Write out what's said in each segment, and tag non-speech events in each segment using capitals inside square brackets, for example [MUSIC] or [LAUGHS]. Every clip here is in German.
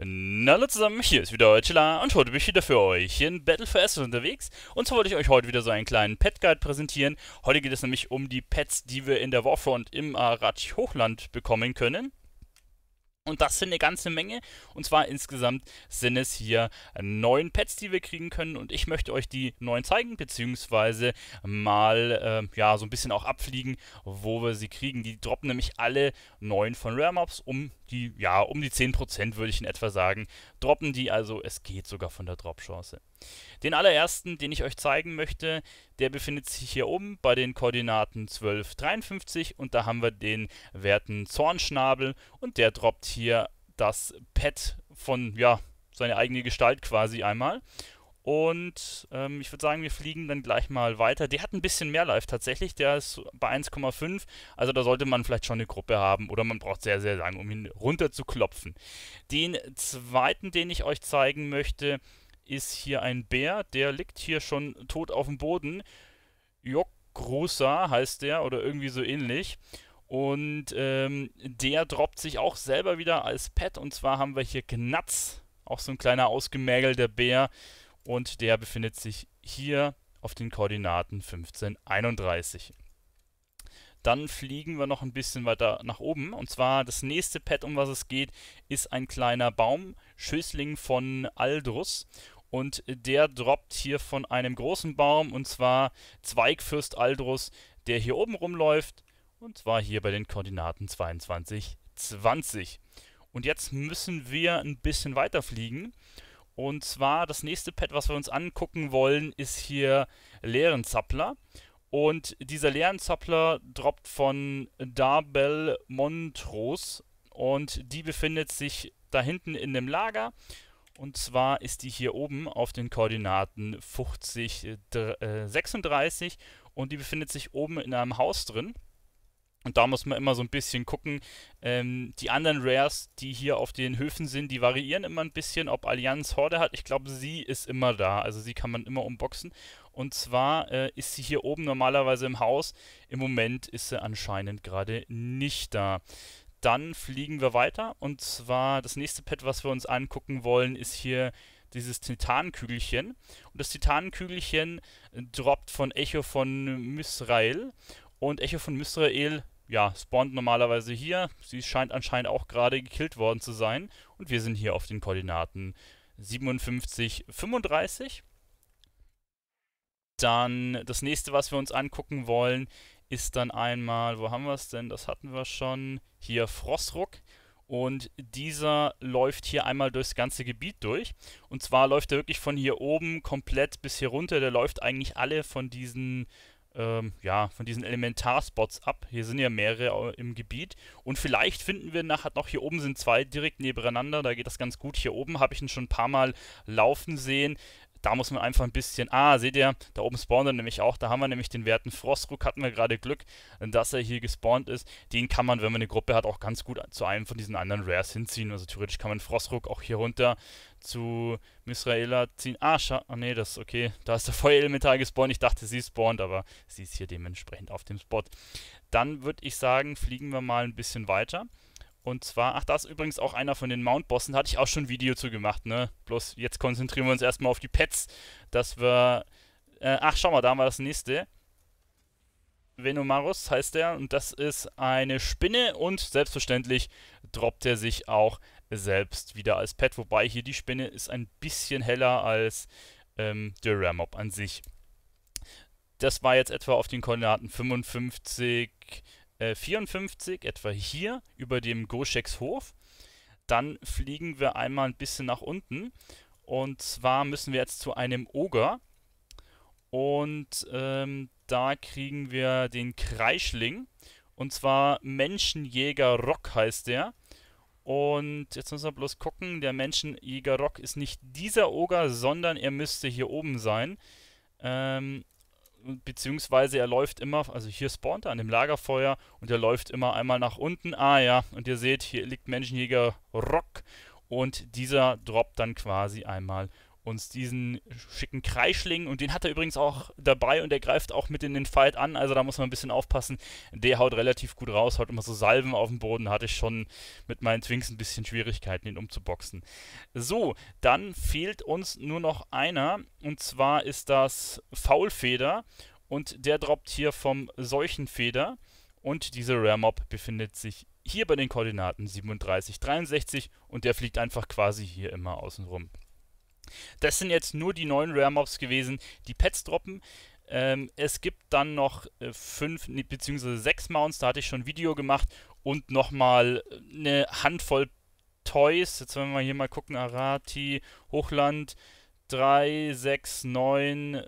Na Hallo zusammen, hier ist wieder euer Chilla und heute bin ich wieder für euch hier in Battle for Essos unterwegs. Und zwar wollte ich euch heute wieder so einen kleinen Pet Guide präsentieren. Heute geht es nämlich um die Pets, die wir in der Warfront im Arachi Hochland bekommen können. Und das sind eine ganze Menge. Und zwar insgesamt sind es hier neun Pets, die wir kriegen können. Und ich möchte euch die neun zeigen, beziehungsweise mal äh, ja, so ein bisschen auch abfliegen, wo wir sie kriegen. Die droppen nämlich alle neun von Rare Mobs um die, ja, um die 10% würde ich in etwa sagen. Droppen die also, es geht sogar von der Drop-Chance. Den allerersten, den ich euch zeigen möchte, der befindet sich hier oben bei den Koordinaten 12, 53 und da haben wir den werten Zornschnabel und der droppt hier das Pad von, ja, seine eigene Gestalt quasi einmal. Und ähm, ich würde sagen, wir fliegen dann gleich mal weiter. Der hat ein bisschen mehr Life tatsächlich. Der ist bei 1,5. Also da sollte man vielleicht schon eine Gruppe haben oder man braucht sehr, sehr lange, um ihn runter zu klopfen. Den zweiten, den ich euch zeigen möchte, ist hier ein Bär, der liegt hier schon tot auf dem Boden. Jokrusa heißt der oder irgendwie so ähnlich. Und ähm, der droppt sich auch selber wieder als Pet. Und zwar haben wir hier Gnatz, auch so ein kleiner ausgemägelter Bär. Und der befindet sich hier auf den Koordinaten 1531. Dann fliegen wir noch ein bisschen weiter nach oben. Und zwar das nächste Pad, um was es geht, ist ein kleiner Baum, von Aldrus. Und der droppt hier von einem großen Baum, und zwar Zweigfürst Aldrus, der hier oben rumläuft. Und zwar hier bei den Koordinaten 22, 20. Und jetzt müssen wir ein bisschen weiter fliegen. Und zwar das nächste Pad, was wir uns angucken wollen, ist hier Lehrenzappler. Und dieser Lehrenzappler droppt von Darbel Montrose und die befindet sich da hinten in dem Lager. Und zwar ist die hier oben auf den Koordinaten 50, 36 äh, äh, und die befindet sich oben in einem Haus drin. Und da muss man immer so ein bisschen gucken. Ähm, die anderen Rares, die hier auf den Höfen sind, die variieren immer ein bisschen, ob Allianz Horde hat. Ich glaube, sie ist immer da. Also sie kann man immer umboxen. Und zwar äh, ist sie hier oben normalerweise im Haus. Im Moment ist sie anscheinend gerade nicht da. Dann fliegen wir weiter. Und zwar das nächste Pad, was wir uns angucken wollen, ist hier dieses Titankügelchen. Und das Titankügelchen droppt von Echo von Misrael. Und Echo von Misrael ja, spawnt normalerweise hier. Sie scheint anscheinend auch gerade gekillt worden zu sein. Und wir sind hier auf den Koordinaten 57, 35. Dann das nächste, was wir uns angucken wollen, ist dann einmal, wo haben wir es denn? Das hatten wir schon. Hier Frostruck. Und dieser läuft hier einmal durchs ganze Gebiet durch. Und zwar läuft er wirklich von hier oben komplett bis hier runter. Der läuft eigentlich alle von diesen ähm, ja, von diesen Elementarspots ab. Hier sind ja mehrere im Gebiet. Und vielleicht finden wir nachher noch, hier oben sind zwei direkt nebeneinander, da geht das ganz gut. Hier oben habe ich ihn schon ein paar Mal laufen sehen da muss man einfach ein bisschen, ah, seht ihr, da oben spawnt er nämlich auch, da haben wir nämlich den Werten Frostruck, hatten wir gerade Glück, dass er hier gespawnt ist. Den kann man, wenn man eine Gruppe hat, auch ganz gut zu einem von diesen anderen Rares hinziehen. Also theoretisch kann man Frostruck auch hier runter zu Misraela ziehen. Ah, scha oh, nee, das ist okay. Da ist der [LAUGHS] Feuerelemental gespawnt. Ich dachte, sie spawnt, aber sie ist hier dementsprechend auf dem Spot. Dann würde ich sagen, fliegen wir mal ein bisschen weiter. Und zwar, ach, da ist übrigens auch einer von den Mount-Bossen, hatte ich auch schon ein Video zu gemacht, ne? Bloß jetzt konzentrieren wir uns erstmal auf die Pets, dass wir. Äh, ach, schau mal, da haben wir das nächste. Venomarus heißt der und das ist eine Spinne und selbstverständlich droppt er sich auch selbst wieder als Pet, wobei hier die Spinne ist ein bisschen heller als ähm, der Ramob an sich. Das war jetzt etwa auf den Koordinaten 55, 54 äh, etwa hier über dem Goscheks Hof. Dann fliegen wir einmal ein bisschen nach unten. Und zwar müssen wir jetzt zu einem Oger. Und ähm, da kriegen wir den Kreischling. Und zwar Menschenjäger Rock heißt der. Und jetzt müssen wir bloß gucken, der Menschenjäger Rock ist nicht dieser Oger, sondern er müsste hier oben sein. Ähm, beziehungsweise er läuft immer, also hier spawnt er an dem Lagerfeuer und er läuft immer einmal nach unten. Ah ja, und ihr seht, hier liegt Menschenjäger Rock und dieser droppt dann quasi einmal uns diesen schicken Kreischling und den hat er übrigens auch dabei und der greift auch mit in den Fight an, also da muss man ein bisschen aufpassen. Der haut relativ gut raus, haut immer so Salven auf dem Boden, hatte ich schon mit meinen Twinks ein bisschen Schwierigkeiten, ihn umzuboxen. So, dann fehlt uns nur noch einer und zwar ist das Faulfeder und der droppt hier vom Seuchenfeder und dieser Rare Mob befindet sich hier bei den Koordinaten 37, 63 und der fliegt einfach quasi hier immer außen rum. Das sind jetzt nur die neuen Rare Mobs gewesen, die Pets droppen. Ähm, es gibt dann noch äh, fünf bzw. sechs Mounts, da hatte ich schon ein Video gemacht und nochmal äh, eine Handvoll Toys. Jetzt wollen wir hier mal gucken, Arati, Hochland, 3, 6, 9,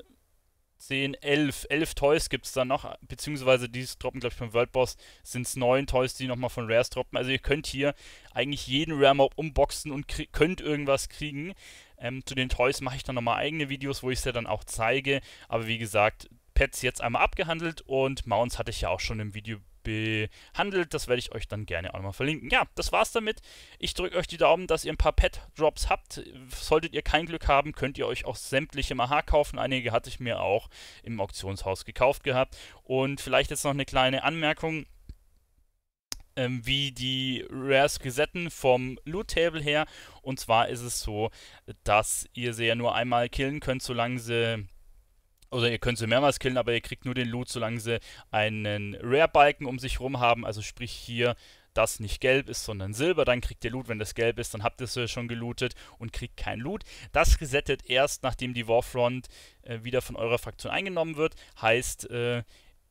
10, 11. 11 Toys gibt es dann noch, beziehungsweise die droppen, glaube ich, beim World Boss sind es 9 Toys, die nochmal von Rares droppen. Also ihr könnt hier eigentlich jeden Rare Mob unboxen und könnt irgendwas kriegen. Ähm, zu den Toys mache ich dann nochmal eigene Videos, wo ich es ja dann auch zeige. Aber wie gesagt, Pets jetzt einmal abgehandelt und Mounts hatte ich ja auch schon im Video behandelt. Das werde ich euch dann gerne auch nochmal verlinken. Ja, das war's damit. Ich drücke euch die Daumen, dass ihr ein paar Pet-Drops habt. Solltet ihr kein Glück haben, könnt ihr euch auch sämtliche Maha kaufen. Einige hatte ich mir auch im Auktionshaus gekauft gehabt. Und vielleicht jetzt noch eine kleine Anmerkung ähm, wie die Rares Gesetten vom Loot Table her. Und zwar ist es so, dass ihr sie ja nur einmal killen könnt, solange sie oder ihr könnt sie mehrmals killen, aber ihr kriegt nur den Loot, solange sie einen Rare-Balken um sich rum haben. Also sprich hier, das nicht gelb ist, sondern Silber. Dann kriegt ihr Loot. Wenn das gelb ist, dann habt ihr es schon gelootet und kriegt kein Loot. Das gesettet erst, nachdem die Warfront äh, wieder von eurer Fraktion eingenommen wird. Heißt, äh,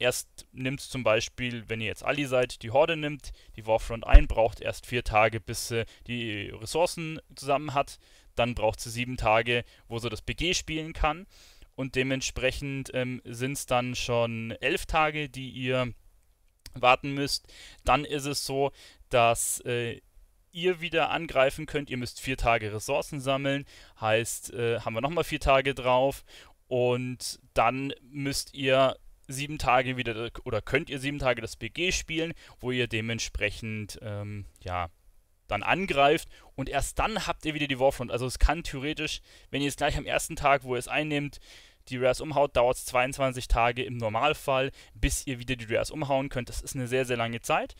erst nimmt zum Beispiel, wenn ihr jetzt Ali seid, die Horde nimmt, die Warfront ein, braucht erst vier Tage, bis sie die Ressourcen zusammen hat. Dann braucht sie sieben Tage, wo sie das BG spielen kann. Und dementsprechend ähm, sind es dann schon elf Tage, die ihr warten müsst. Dann ist es so, dass äh, ihr wieder angreifen könnt. Ihr müsst vier Tage Ressourcen sammeln. Heißt, äh, haben wir nochmal vier Tage drauf. Und dann müsst ihr sieben Tage wieder oder könnt ihr sieben Tage das BG spielen, wo ihr dementsprechend ähm, ja dann angreift und erst dann habt ihr wieder die Warfront. Also es kann theoretisch, wenn ihr es gleich am ersten Tag, wo ihr es einnehmt, die Rares umhaut, dauert es 22 Tage im Normalfall, bis ihr wieder die Rares umhauen könnt. Das ist eine sehr, sehr lange Zeit.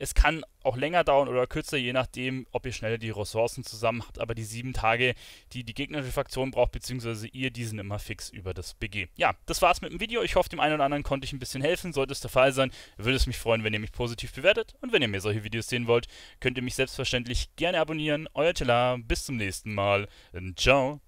Es kann auch länger dauern oder kürzer, je nachdem, ob ihr schnell die Ressourcen zusammen habt. Aber die sieben Tage, die die gegnerische Fraktion braucht, beziehungsweise ihr, die sind immer fix über das BG. Ja, das war's mit dem Video. Ich hoffe, dem einen oder anderen konnte ich ein bisschen helfen. Sollte es der Fall sein, würde es mich freuen, wenn ihr mich positiv bewertet. Und wenn ihr mehr solche Videos sehen wollt, könnt ihr mich selbstverständlich gerne abonnieren. Euer Telar, bis zum nächsten Mal. Ciao.